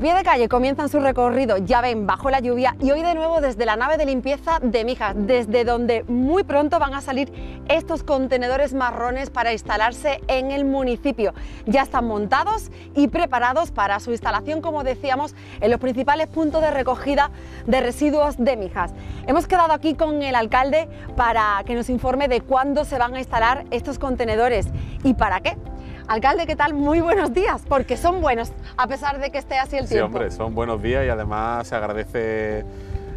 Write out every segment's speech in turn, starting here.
pie de calle comienzan su recorrido, ya ven, bajo la lluvia y hoy de nuevo desde la nave de limpieza de Mijas, desde donde muy pronto van a salir estos contenedores marrones para instalarse en el municipio. Ya están montados y preparados para su instalación, como decíamos, en los principales puntos de recogida de residuos de Mijas. Hemos quedado aquí con el alcalde para que nos informe de cuándo se van a instalar estos contenedores y para qué. Alcalde, ¿qué tal? Muy buenos días, porque son buenos, a pesar de que esté así el tiempo. Sí, hombre, son buenos días y además se agradece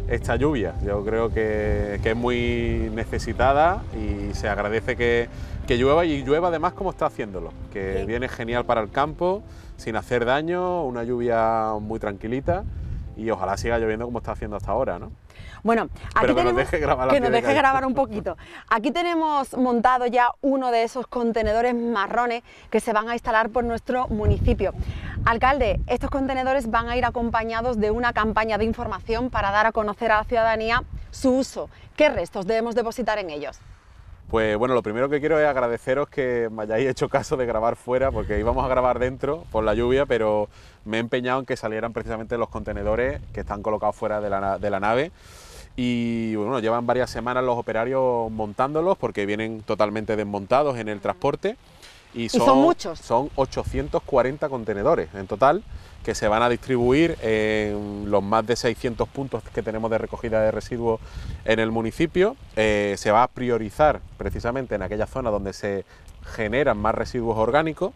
esta lluvia. Yo creo que, es muy necesitada y se agradece que, llueva y llueva además como está haciéndolo, que viene genial para el campo, sin hacer daño, una lluvia muy tranquilita y ojalá siga lloviendo como está haciendo hasta ahora, ¿no? Bueno, aquí grabar un poquito. Aquí tenemos montado ya uno de esos contenedores marrones que se van a instalar por nuestro municipio. Alcalde, estos contenedores van a ir acompañados de una campaña de información para dar a conocer a la ciudadanía su uso. ¿Qué restos debemos depositar en ellos? Pues bueno, lo primero que quiero es agradeceros que me hayáis hecho caso de grabar fuera, porque íbamos a grabar dentro por la lluvia, pero me he empeñado en que salieran precisamente los contenedores que están colocados fuera de la, nave. Y bueno, llevan varias semanas los operarios montándolos porque vienen totalmente desmontados en el transporte. Y son, 840 contenedores en total que se van a distribuir en los más de 600 puntos que tenemos de recogida de residuos en el municipio. Eh, se va a priorizar precisamente en aquella zona donde se generan más residuos orgánicos.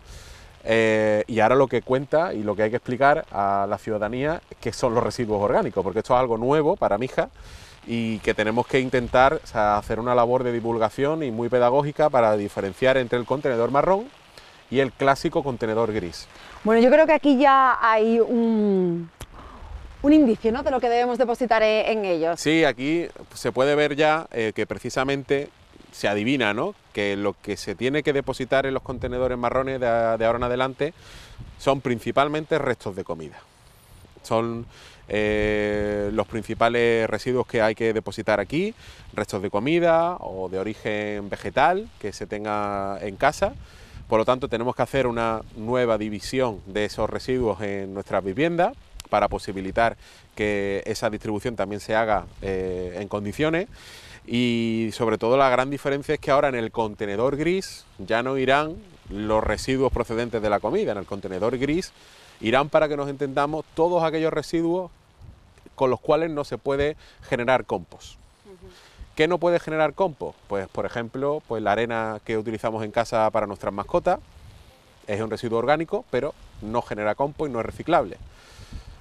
Eh, y ahora lo que cuenta y lo que hay que explicar a la ciudadanía es que son los residuos orgánicos, porque esto es algo nuevo para Mija y que tenemos que intentar hacer una labor de divulgación y muy pedagógica para diferenciar entre el contenedor marrón y el clásico contenedor gris. Bueno, yo creo que aquí ya hay un, un indicio ¿no? de lo que debemos depositar e, en ellos. Sí, aquí se puede ver ya eh, que precisamente se adivina ¿no? que lo que se tiene que depositar en los contenedores marrones de, ahora en adelante son principalmente restos de comida. Son eh, los principales residuos que hay que depositar aquí, restos de comida o de origen vegetal que se tenga en casa. Por lo tanto, tenemos que hacer una nueva división de esos residuos en nuestras viviendas para posibilitar que esa distribución también se haga eh, en condiciones. Y sobre todo la gran diferencia es que ahora en el contenedor gris ya no irán los residuos procedentes de la comida, en el contenedor gris irán para que nos entendamos todos aquellos residuos con los cuales no se puede generar compost. ¿Qué no puede generar compost? Pues, por ejemplo, pues la arena que utilizamos en casa para nuestras mascotas es un residuo orgánico, pero no genera compost y no es reciclable.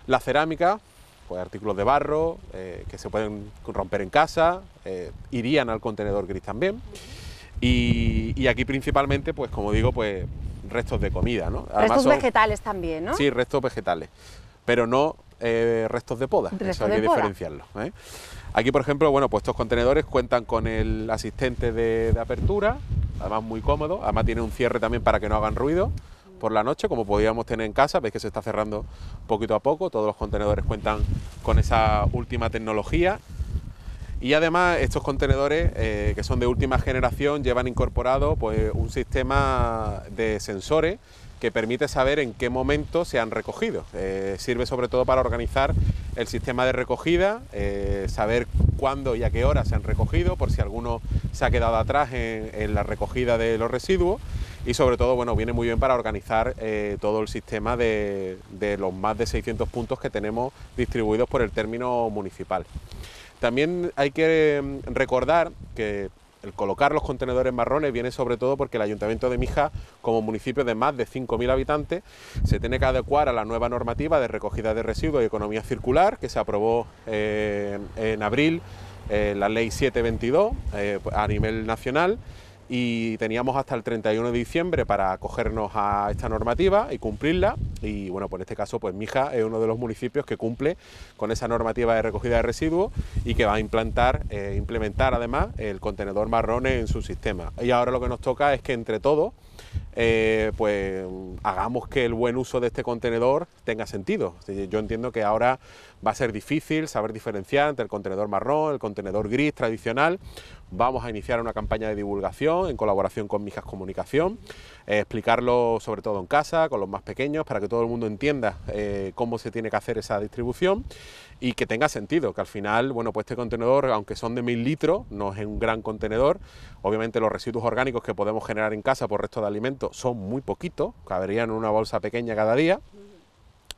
La cerámica, pues artículos de barro eh, que se pueden romper en casa, eh, irían al contenedor gris también. Y, aquí principalmente, pues como digo, pues restos de comida, ¿no? restos vegetales también, ¿no? Sí, restos vegetales, pero no eh, restos de poda. Eso hay que diferenciarlo. ¿eh? Aquí, por ejemplo, bueno, pues estos contenedores cuentan con el asistente de, apertura, además muy cómodo, además tiene un cierre también para que no hagan ruido por la noche, como podríamos tener en casa, veis que se está cerrando poquito a poco, todos los contenedores cuentan con esa última tecnología. Y además estos contenedores eh, que son de última generación llevan incorporado pues, un sistema de sensores que permite saber en qué momento se han recogido. Eh, sirve sobre todo para organizar el sistema de recogida, eh, saber cuándo y a qué hora se han recogido, por si alguno se ha quedado atrás en, la recogida de los residuos y sobre todo, bueno, viene muy bien para organizar eh, todo el sistema de, de los más de 600 puntos que tenemos distribuidos por el término municipal. También hay que mm, recordar que el colocar los contenedores marrones viene sobre todo porque el Ayuntamiento de Mija, como municipio de más de 5.000 habitantes, se tiene que adecuar a la nueva normativa de recogida de residuos y economía circular que se aprobó eh, en abril, eh, la Ley 722 eh, a nivel nacional y teníamos hasta el 31 de diciembre para acogernos a esta normativa y cumplirla y bueno, pues en este caso pues Mija es uno de los municipios que cumple con esa normativa de recogida de residuos y que va a implantar, eh, implementar además el contenedor marrón en su sistema. Y ahora lo que nos toca es que entre todos eh, pues hagamos que el buen uso de este contenedor tenga sentido. Yo entiendo que ahora va a ser difícil saber diferenciar entre el contenedor marrón, el contenedor gris tradicional, vamos a iniciar una campaña de divulgación en colaboración con Mijas Comunicación, eh, explicarlo sobre todo en casa, con los más pequeños, para que todo el mundo entienda eh, cómo se tiene que hacer esa distribución y que tenga sentido, que al final, bueno, pues este contenedor, aunque son de mil litros, no es un gran contenedor, obviamente los residuos orgánicos que podemos generar en casa por resto de alimentos son muy poquitos, caberían en una bolsa pequeña cada día,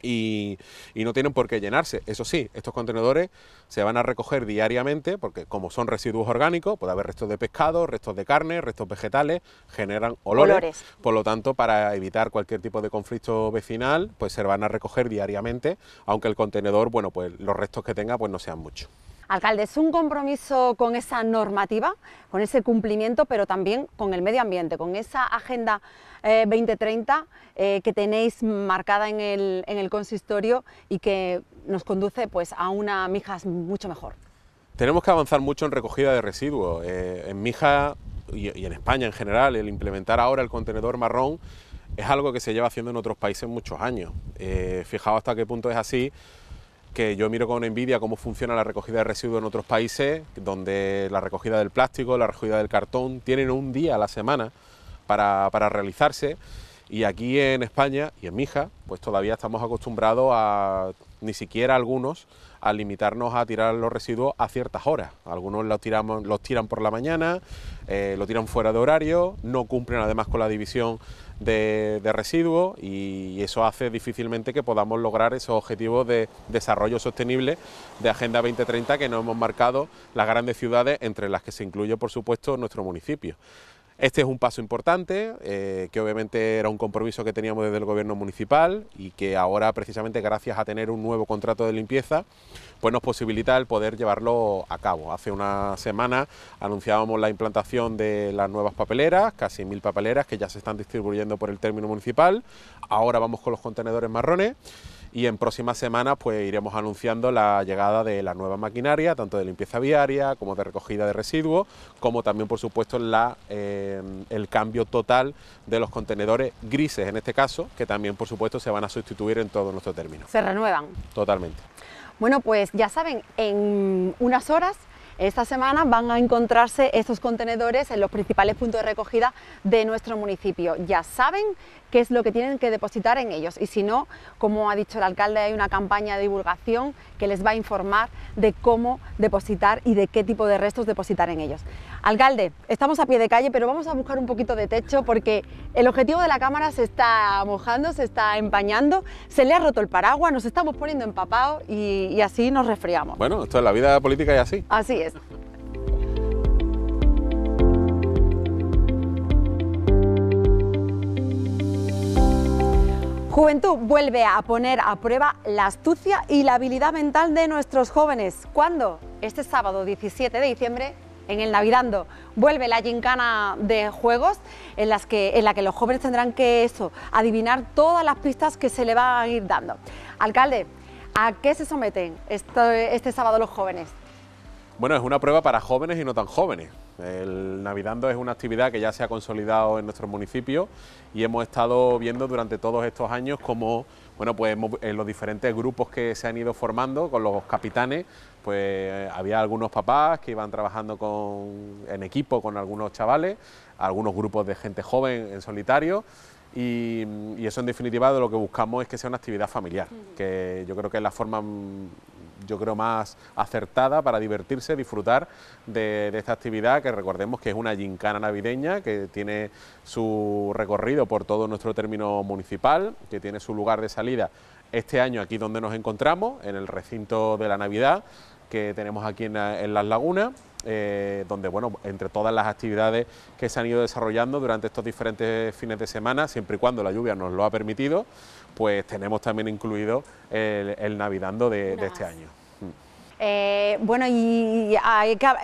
y, no tienen por qué llenarse. Eso sí, estos contenedores se van a recoger diariamente porque como son residuos orgánicos, puede haber restos de pescado, restos de carne, restos vegetales, generan olores. olores. Por lo tanto, para evitar cualquier tipo de conflicto vecinal, pues se van a recoger diariamente, aunque el contenedor, bueno, pues los restos que tenga pues no sean muchos. Alcalde, ¿es un compromiso con esa normativa, con ese cumplimiento, pero también con el medio ambiente, con esa Agenda 2030 eh, eh, que tenéis marcada en el, consistorio y que nos conduce pues, a una Mijas mucho mejor? Tenemos que avanzar mucho en recogida de residuos. Eh, en Mija y, en España en general, el implementar ahora el contenedor marrón es algo que se lleva haciendo en otros países muchos años. fijaos hasta qué punto es así que yo miro con envidia cómo funciona la recogida de residuos en otros países, donde la recogida del plástico, la recogida del cartón, tienen un día a la semana para, realizarse. Y aquí en España y en Mija, pues todavía estamos acostumbrados a, ni siquiera algunos, a limitarnos a tirar los residuos a ciertas horas. Algunos los, tiramos, los tiran por la mañana, eh, lo tiran fuera de horario, no cumplen además con la división de, residuos y eso hace difícilmente que podamos lograr esos objetivos de desarrollo sostenible de Agenda 2030 que nos hemos marcado las grandes ciudades, entre las que se incluye, por supuesto, nuestro municipio. Este es un paso importante, eh, que obviamente era un compromiso que teníamos desde el gobierno municipal y que ahora precisamente gracias a tener un nuevo contrato de limpieza pues nos posibilita el poder llevarlo a cabo. Hace una semana anunciábamos la implantación de las nuevas papeleras, casi mil papeleras que ya se están distribuyendo por el término municipal. Ahora vamos con los contenedores marrones y en próximas semanas pues iremos anunciando la llegada de la nueva maquinaria, tanto de limpieza viaria como de recogida de residuos, como también por supuesto la, eh, el cambio total de los contenedores grises en este caso, que también por supuesto se van a sustituir en todo nuestro término. Se renuevan. Totalmente. Bueno, pues ya saben, en unas horas esta semana van a encontrarse estos contenedores en los principales puntos de recogida de nuestro municipio. Ya saben qué es lo que tienen que depositar en ellos y si no, como ha dicho el alcalde, hay una campaña de divulgación que les va a informar de cómo depositar y de qué tipo de restos depositar en ellos. Alcalde, estamos a pie de calle, pero vamos a buscar un poquito de techo porque el objetivo de la cámara se está mojando, se está empañando, se le ha roto el paraguas, nos estamos poniendo empapados y, así nos resfriamos. Bueno, esto es la vida política y así. Así es. Juventud vuelve a poner a prueba la astucia y la habilidad mental de nuestros jóvenes. ¿Cuándo? Este sábado 17 de diciembre en el Navidando vuelve la gincana de juegos en, las que, en la que los jóvenes tendrán que eso, adivinar todas las pistas que se le van a ir dando. Alcalde, ¿a qué se someten este, sábado los jóvenes? Bueno, es una prueba para jóvenes y no tan jóvenes. El Navidando es una actividad que ya se ha consolidado en nuestro municipio y hemos estado viendo durante todos estos años cómo bueno, pues en los diferentes grupos que se han ido formando con los capitanes, pues eh, había algunos papás que iban trabajando con, en equipo con algunos chavales, algunos grupos de gente joven en solitario. Y, eso en definitiva de lo que buscamos es que sea una actividad familiar, que yo creo que es la forma yo creo más acertada para divertirse, disfrutar de, de esta actividad que recordemos que es una gincana navideña que tiene su recorrido por todo nuestro término municipal, que tiene su lugar de salida este año aquí donde nos encontramos, en el recinto de la Navidad que tenemos aquí en, Las Lagunas, eh, donde, bueno, entre todas las actividades que se han ido desarrollando durante estos diferentes fines de semana, siempre y cuando la lluvia nos lo ha permitido, pues tenemos también incluido el, navidadando Navidando de este año. Eh, bueno, y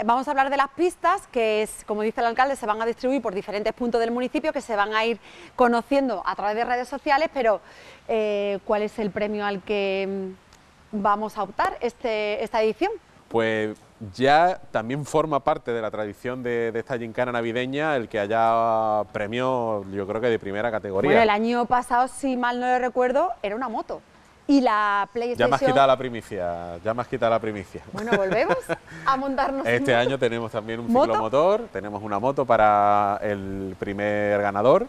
vamos a hablar de las pistas que, como dice el alcalde, se van a distribuir por diferentes puntos del municipio que se van a ir conociendo a través de redes sociales, pero eh, ¿cuál es el premio al que mm, vamos a optar este, esta edición? Pues ya también forma parte de la tradición de, esta gincana navideña el que haya premio, yo creo que de primera categoría. Bueno, el año pasado, si mal no lo recuerdo, era una moto. Y la PlayStation... Ya me has quitado la primicia, ya me has la primicia. Bueno, volvemos a montarnos. este año tenemos también un ciclomotor, tenemos una moto para el primer ganador,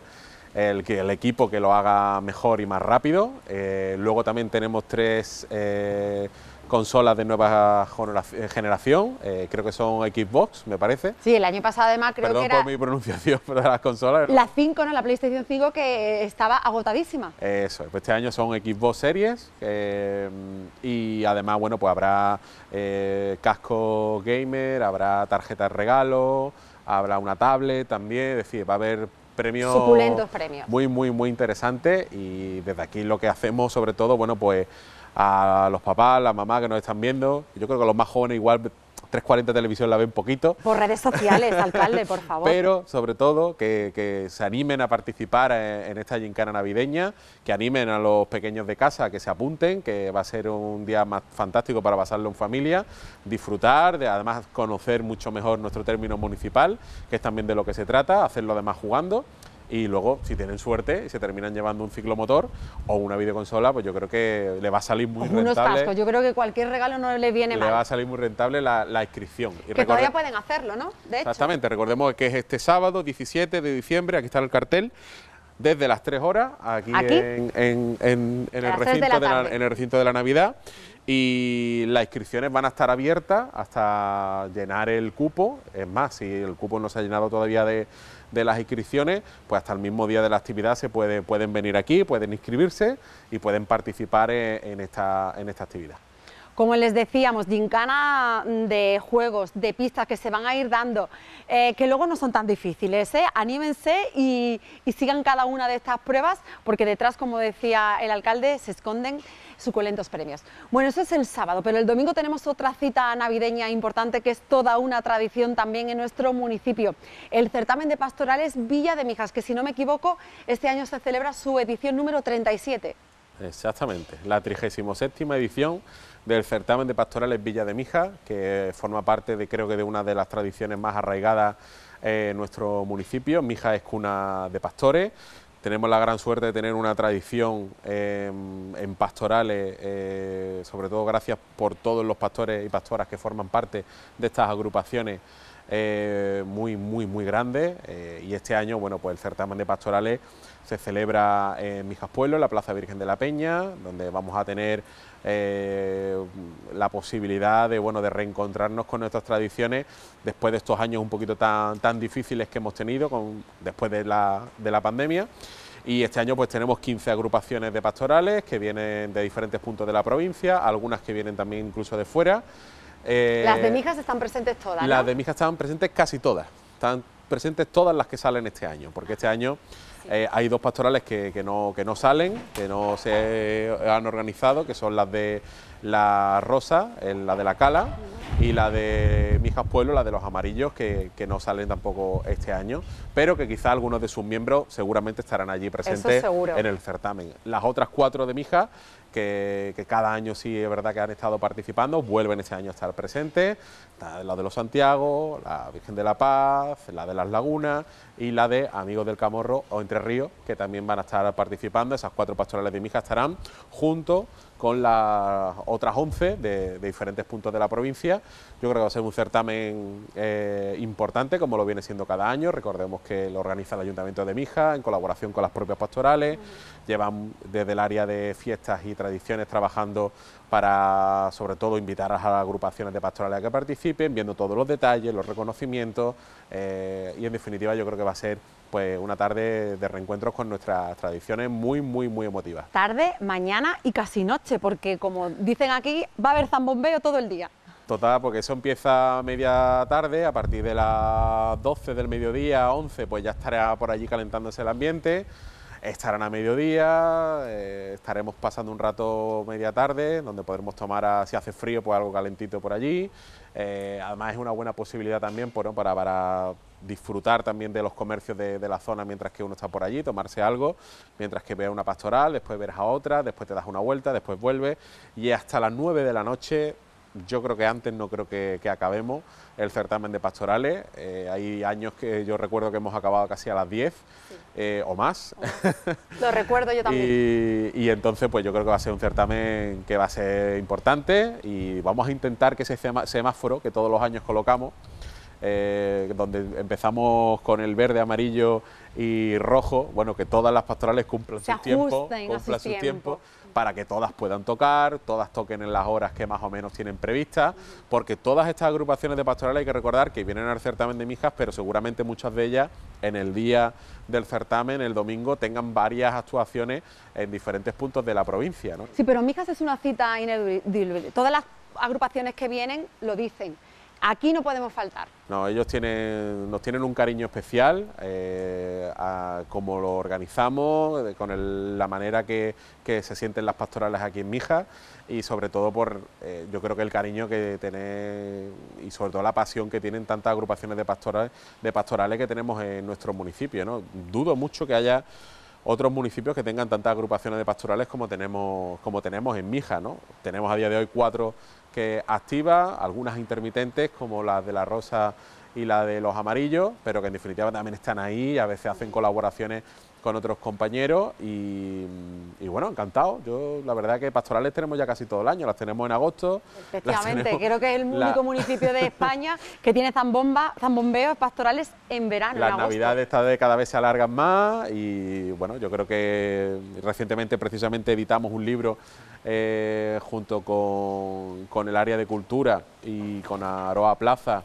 el, el equipo que lo haga mejor y más rápido. Eh, luego también tenemos tres... Eh, consolas de nueva eh, generación, eh, creo que son Xbox, me parece. Sí, el año pasado además creo que era... por mi pronunciación, pero las consolas... La 5, ¿no? La PlayStation 5 que estaba agotadísima. Eso, pues este año son Xbox Series eh, y además, bueno, pues habrá casco gamer, habrá tarjeta de regalo, habrá una tablet también, es decir, va a haber premios suculentos premios muy muy muy interesante y desde aquí lo que hacemos sobre todo bueno pues a los papás, a las mamás que nos están viendo. Yo creo que los más jóvenes igual 340 Televisión la ven poquito. Por redes sociales, alcalde, por favor. Pero, sobre todo, que, se animen a participar en, esta gincana navideña, que animen a los pequeños de casa que se apunten, que va a ser un día más fantástico para pasarlo en familia, disfrutar, de, además conocer mucho mejor nuestro término municipal, que es también de lo que se trata, hacerlo además jugando y luego, si tienen suerte y se terminan llevando un ciclomotor o una videoconsola, pues yo creo que le va a salir muy rentable. Unos cascos, yo creo que cualquier regalo no le viene mal. Le va a salir muy rentable la, inscripción. Y que todavía pueden hacerlo, ¿no? Exactamente, recordemos que es este sábado 17 de diciembre, aquí está el cartel desde las 3 horas aquí, En, el recinto en, el recinto de la, Navidad y las inscripciones van a estar abiertas hasta llenar el cupo. Es más, si el cupo no se ha llenado todavía de, de las inscripciones, pues hasta el mismo día de la actividad se pueden venir aquí, pueden inscribirse y pueden participar en esta actividad como les decíamos, gincana de juegos, de pistas que se van a ir dando, eh, que luego no son tan difíciles. ¿eh? Anímense y, y, sigan cada una de estas pruebas, porque detrás, como decía el alcalde, se esconden suculentos premios. Bueno, eso es el sábado, pero el domingo tenemos otra cita navideña importante que es toda una tradición también en nuestro municipio. El certamen de pastorales Villa de Mijas, que si no me equivoco, este año se celebra su edición número 37. Exactamente, la 37 edición del certamen de pastorales Villa de Mija, que forma parte de creo que de una de las tradiciones más arraigadas en nuestro municipio. Mija es cuna de pastores. Tenemos la gran suerte de tener una tradición en pastorales, eh, sobre todo gracias por todos los pastores y pastoras que forman parte de estas agrupaciones eh, muy, muy, muy grande. Eh, y este año, bueno, pues el certamen de pastorales se celebra en Mijas Pueblo, en la Plaza Virgen de la Peña, donde vamos a tener eh, la posibilidad de, bueno, de reencontrarnos con nuestras tradiciones después de estos años un poquito tan, difíciles que hemos tenido después de la, de la pandemia y este año pues tenemos 15 agrupaciones de pastorales que vienen de diferentes puntos de la provincia, algunas que vienen también incluso de fuera eh, las de Mijas están presentes todas. Las de Mijas están presentes casi todas. Están presentes todas las que salen este año, porque este año eh, hay dos pastorales que, no, que no salen, que no se han organizado, que son las de la rosa, la de la cala, y la de Mijas Pueblo, la de los amarillos, que, no salen tampoco este año, pero que quizá algunos de sus miembros seguramente estarán allí presentes en el certamen. Las otras cuatro de Mijas, que, que, cada año sí es verdad que han estado participando, vuelven este año a estar presentes, la de los Santiago, la Virgen de la Paz, la de las Lagunas y la de Amigos del Camorro o Entre Ríos, que también van a estar participando, esas cuatro pastorales de Mijas estarán junto con las otras 11 de, diferentes puntos de la provincia. Yo creo que va a ser un certamen eh, importante, como lo viene siendo cada año. Recordemos que lo organiza el Ayuntamiento de Mija, en colaboración con las propias pastorales llevan desde el área de fiestas y tradiciones trabajando para sobre todo invitar a las agrupaciones de pastorales a que participen, viendo todos los detalles, los reconocimientos eh, y en definitiva yo creo que va a ser pues una tarde de reencuentros con nuestras tradiciones muy, muy, muy emotivas. Tarde, mañana y casi noche, porque como dicen aquí, va a haber zambombeo todo el día. Total, porque eso empieza media tarde, a partir de las 12 del mediodía, 11, pues ya estará por allí calentándose el ambiente estarán a mediodía, eh, estaremos pasando un rato media tarde, donde podremos tomar, ah, si hace frío, pues algo calentito por allí. Eh, además es una buena posibilidad también para, para, disfrutar también de los comercios de, la zona mientras que uno está por allí, tomarse algo, mientras que vea una pastoral, después verás a otra, después te das una vuelta, después vuelves y hasta las 9 de la noche yo creo que antes no creo que, acabemos el certamen de pastorales. Eh, hay años que yo recuerdo que hemos acabado casi a las 10 eh, o más. Lo recuerdo yo también. Y, entonces pues yo creo que va a ser un certamen que va a ser importante y vamos a intentar que ese semáforo que todos los años colocamos, eh, donde empezamos con el verde, amarillo y rojo, bueno, que todas las pastorales cumplan su tiempo, cumplan su tiempo para que todas puedan tocar, todas toquen en las horas que más o menos tienen previstas, porque todas estas agrupaciones de pastorales hay que recordar que vienen al certamen de Mijas, pero seguramente muchas de ellas en el día del certamen, el domingo, tengan varias actuaciones en diferentes puntos de la provincia. ¿no? Sí, pero Mijas es una cita ineludible. Todas las agrupaciones que vienen lo dicen aquí no podemos faltar. No, ellos tienen, nos tienen un cariño especial, eh, como lo organizamos, con la manera que, que, se sienten las pastorales aquí en Mija... y sobre todo por, eh, yo creo que el cariño que tienen y sobre todo la pasión que tienen tantas agrupaciones de pastorales, de pastorales que tenemos en nuestro municipio. ¿no? Dudo mucho que haya otros municipios que tengan tantas agrupaciones de pastorales como tenemos, como tenemos en Mija. ¿no? Tenemos a día de hoy cuatro que activa... algunas intermitentes como las de la Rosa y la de los Amarillos, pero que en definitiva también están ahí, ...y a veces hacen colaboraciones con otros compañeros y, bueno, encantado. Yo la verdad que pastorales tenemos ya casi todo el año, las tenemos en agosto. Efectivamente, creo que es el único municipio de España que tiene zambomba, zambombeos pastorales en verano. Las en navidades esta de cada vez se alargan más y bueno, yo creo que recientemente precisamente editamos un libro eh, junto con, con el área de cultura y con Aroa Plaza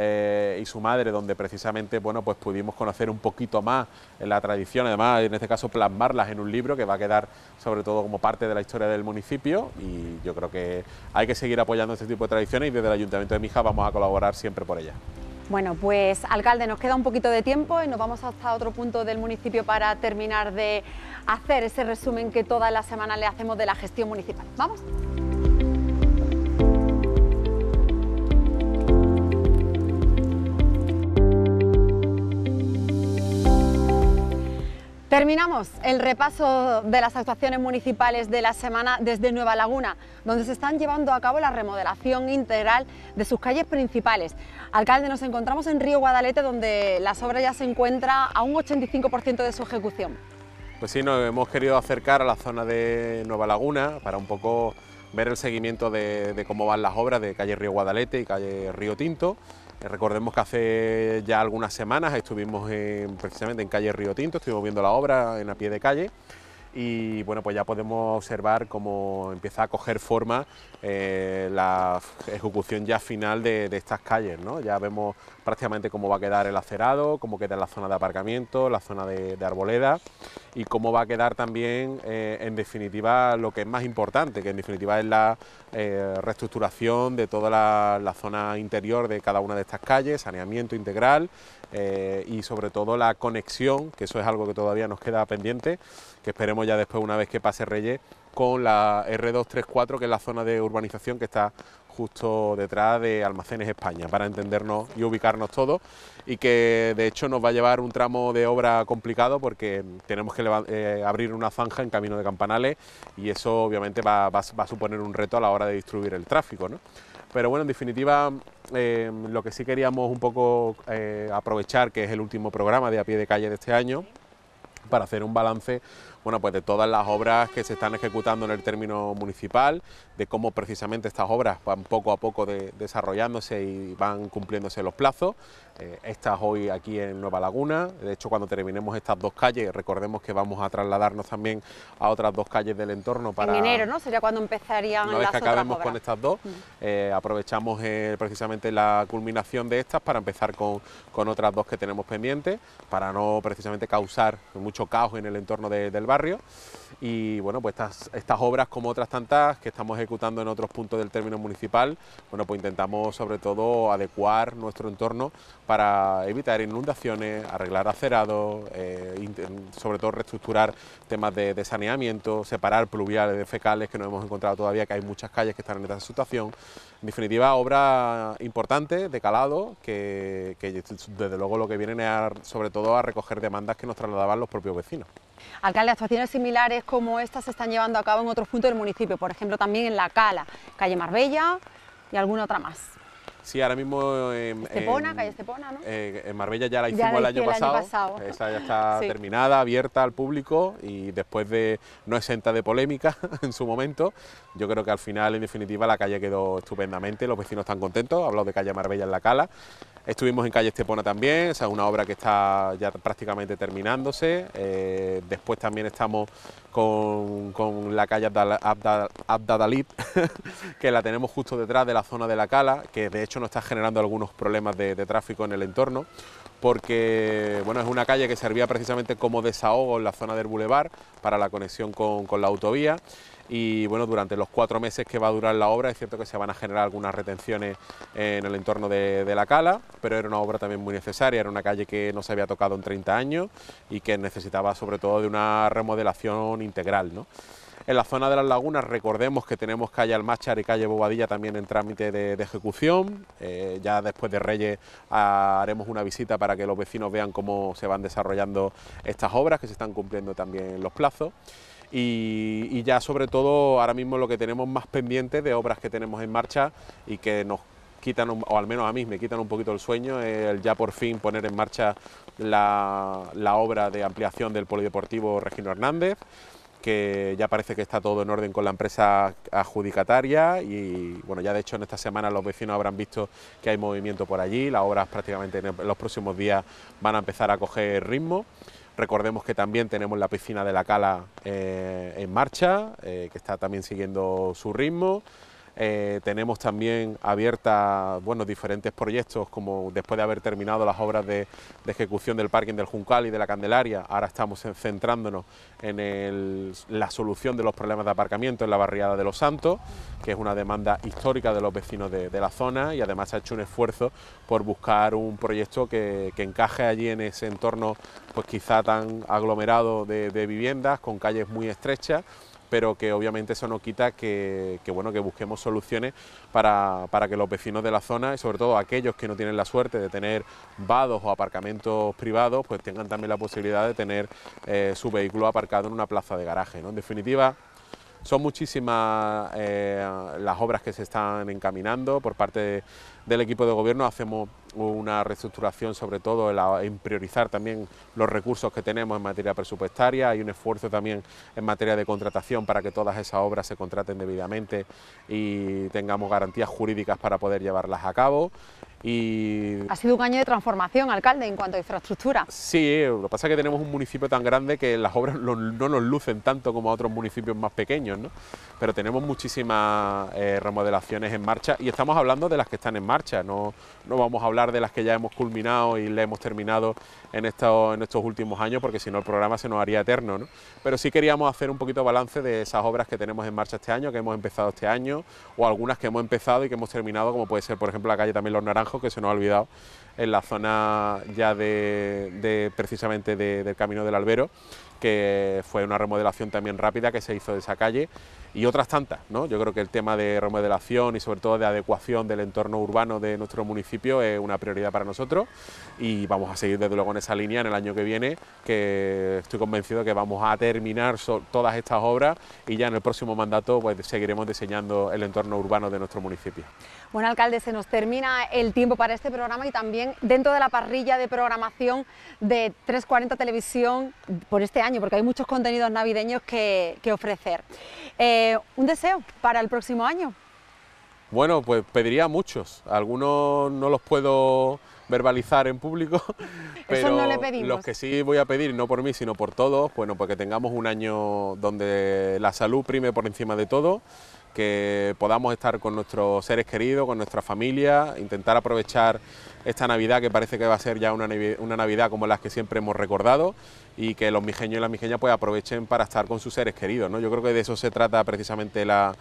eh, y su madre, donde precisamente bueno, pues pudimos conocer un poquito más la tradición, además en este caso plasmarlas en un libro que va a quedar sobre todo como parte de la historia del municipio y yo creo que hay que seguir apoyando este tipo de tradiciones y desde el Ayuntamiento de Mija vamos a colaborar siempre por ellas. Bueno, pues alcalde, nos queda un poquito de tiempo y nos vamos hasta otro punto del municipio para terminar de hacer ese resumen que toda la semana le hacemos de la gestión municipal. ¿Vamos? Terminamos el repaso de las actuaciones municipales de la semana desde Nueva Laguna, donde se están llevando a cabo la remodelación integral de sus calles principales. Alcalde, nos encontramos en Río Guadalete, donde las obras ya se encuentra a un 85% de su ejecución. Pues sí, nos hemos querido acercar a la zona de Nueva Laguna para un poco ver el seguimiento de cómo van las obras de calle Río Guadalete y calle Río Tinto eh, recordemos que hace ya algunas semanas estuvimos precisamente en calle Río Tinto, estuvimos viendo la obra en a pie de calle y bueno, pues ya podemos observar cómo empieza a coger forma eh, la ejecución ya final de, estas calles, Ya vemos prácticamente cómo va a quedar el acerado, cómo queda la zona de aparcamiento, la zona de, arboleda y cómo va a quedar también, eh, en definitiva, lo que es más importante, que en definitiva es la eh, reestructuración de toda la, la, zona interior de cada una de estas calles, saneamiento integral y sobre todo la conexión, que eso es algo que todavía nos queda pendiente, que esperemos ya después una vez que pase Reyes con la R234 que es la zona de urbanización que está justo detrás de Almacenes España, para entendernos y ubicarnos todos, y que de hecho nos va a llevar un tramo de obra complicado porque tenemos que eh, abrir una zanja en camino de Campanales y eso obviamente va, a suponer un reto a la hora de distribuir el tráfico. ¿no? Pero bueno, en definitiva, eh, lo que sí queríamos un poco eh, aprovechar, que es el último programa de a pie de calle de este año, para hacer un balance bueno, pues de todas las obras que se están ejecutando en el término municipal, de cómo precisamente estas obras van poco a poco desarrollándose y van cumpliéndose los plazos. Eh, estas hoy aquí en Nueva Laguna, de hecho cuando terminemos estas dos calles, recordemos que vamos a trasladarnos también a otras dos calles del entorno para... En enero, ¿no? Sería cuando empezarían Una vez que acabemos con estas dos, mm. eh, aprovechamos eh, precisamente la culminación de estas para empezar con, otras dos que tenemos pendientes, para no precisamente causar mucho caos en el entorno de, del barrio. Y bueno, pues estas, obras, como otras tantas que estamos ejecutando en otros puntos del término municipal, bueno, pues intentamos sobre todo adecuar nuestro entorno para evitar inundaciones, arreglar acerados, eh, sobre todo reestructurar temas de, saneamiento, separar pluviales de fecales, que no hemos encontrado todavía, que hay muchas calles que están en esta situación. En definitiva, obras importantes, de calado, que, desde luego lo que vienen es sobre todo a recoger demandas que nos trasladaban los propios vecinos. Alcalde, actuaciones similares como estas se están llevando a cabo en otros puntos del municipio, por ejemplo también en La Cala, calle Marbella y alguna otra más. Sí, ahora mismo em, em, eh, en, Marbella ya la hicimos el, año, pasado. Esa ya está terminada, abierta al público y después de no exenta de polémica en su momento, yo creo que al final, en definitiva, la calle quedó estupendamente, los vecinos están contentos, hablado de calle Marbella en la cala Estuvimos en Calle Estepona también, es una obra que está ya prácticamente terminándose. Eh, después también estamos con, la calle Abdadalit, que la tenemos justo detrás de la zona de la cala, que de hecho nos está generando algunos problemas de tráfico en el entorno porque bueno, es una calle que servía precisamente como desahogo en la zona del bulevar para la conexión con, la autovía. Y bueno, durante los cuatro meses que va a durar la obra, es cierto que se van a generar algunas retenciones en el entorno de, de, la cala, pero era una obra también muy necesaria, era una calle que no se había tocado en 30 años y que necesitaba sobre todo de una remodelación integral. ¿no? En la zona de las lagunas recordemos que tenemos calle Almachar y calle Bobadilla también en trámite de, ejecución. Eh, ya después de Reyes haremos una visita para que los vecinos vean cómo se van desarrollando estas obras, que se están cumpliendo también los plazos. Y, ya sobre todo ahora mismo lo que tenemos más pendiente de obras que tenemos en marcha y que nos quitan, o al menos a mí me quitan un poquito el sueño, el ya por fin poner en marcha la obra de ampliación del Polideportivo Regino Hernández que ya parece que está todo en orden con la empresa adjudicataria y bueno, ya de hecho en esta semana los vecinos habrán visto que hay movimiento por allí, las obras prácticamente en los próximos días van a empezar a coger ritmo. Recordemos que también tenemos la piscina de la Cala eh, en marcha, eh, que está también siguiendo su ritmo. Eh, tenemos también abiertas bueno, diferentes proyectos, como después de haber terminado las obras de, ejecución del parking del Juncal y de la Candelaria, ahora estamos centrándonos en la solución de los problemas de aparcamiento en la barriada de Los Santos, que es una demanda histórica de los vecinos de, la zona y además ha hecho un esfuerzo por buscar un proyecto que, encaje allí en ese entorno pues quizá tan aglomerado de viviendas, con calles muy estrechas pero que obviamente eso no quita que, bueno, que busquemos soluciones para, que los vecinos de la zona y sobre todo aquellos que no tienen la suerte de tener vados o aparcamientos privados, pues tengan también la posibilidad de tener eh, su vehículo aparcado en una plaza de garaje. ¿no? En definitiva, son muchísimas eh, las obras que se están encaminando por parte de del equipo de gobierno hacemos una reestructuración sobre todo en, priorizar también los recursos que tenemos en materia presupuestaria, hay un esfuerzo también en materia de contratación para que todas esas obras se contraten debidamente y tengamos garantías jurídicas para poder llevarlas a cabo. Y... Ha sido un año de transformación, alcalde, en cuanto a infraestructura. Sí, lo que pasa es que tenemos un municipio tan grande que las obras no, nos lucen tanto como a otros municipios más pequeños, pero tenemos muchísimas eh, remodelaciones en marcha y estamos hablando de las que están en marcha no, vamos a hablar de las que ya hemos culminado y le hemos terminado en, estos, en estos últimos años, porque si no el programa se nos haría eterno. Pero sí queríamos hacer un poquito balance de esas obras que tenemos en marcha este año, que hemos empezado este año, o algunas que hemos empezado y que hemos terminado, como puede ser, por ejemplo, la calle también Los Naranjos, que se nos ha olvidado en la zona ya de, precisamente del Camino del Albero que fue una remodelación también rápida que se hizo de esa calle y otras tantas. ¿no? Yo creo que el tema de remodelación y sobre todo de adecuación del entorno urbano de nuestro municipio es una prioridad para nosotros y vamos a seguir desde luego en esa línea en el año que viene, que estoy convencido que vamos a terminar todas estas obras y ya en el próximo mandato pues, seguiremos diseñando el entorno urbano de nuestro municipio. Bueno, alcalde, se nos termina el tiempo para este programa y también dentro de la parrilla de programación de 340 Televisión por este año, porque hay muchos contenidos navideños que, ofrecer. Eh, ¿Un deseo para el próximo año? Bueno, pues pediría muchos. Algunos no los puedo verbalizar en público, pero no le pedimos. los que sí voy a pedir, no por mí, sino por todos, bueno, porque tengamos un año donde la salud prime por encima de todo, que podamos estar con nuestros seres queridos, con nuestra familia, intentar aprovechar esta Navidad que parece que va a ser ya una, Navidad como las que siempre hemos recordado y que los mijeños y las mijeñas pues aprovechen para estar con sus seres queridos, ¿no? Yo creo que de eso se trata precisamente la,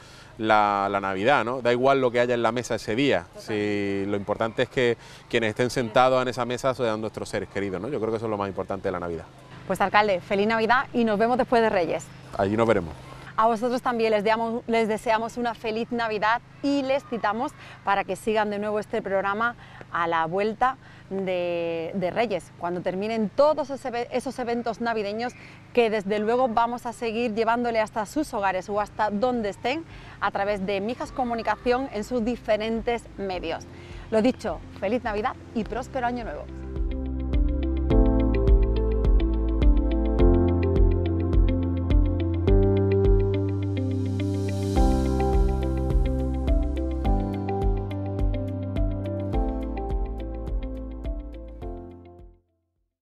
Navidad, ¿no? Da igual lo que haya en la mesa ese día, si, lo importante es que quienes estén sentados en esa mesa sean nuestros seres queridos, ¿no? Yo creo que eso es lo más importante de la Navidad. Pues alcalde, feliz Navidad y nos vemos después de Reyes. Allí nos veremos. A vosotros también les, deseamos una feliz Navidad y les citamos para que sigan de nuevo este programa a la vuelta de, de, Reyes, cuando terminen todos esos eventos navideños que desde luego vamos a seguir llevándole hasta sus hogares o hasta donde estén a través de Mijas Comunicación en sus diferentes medios. Lo dicho, feliz Navidad y próspero año nuevo.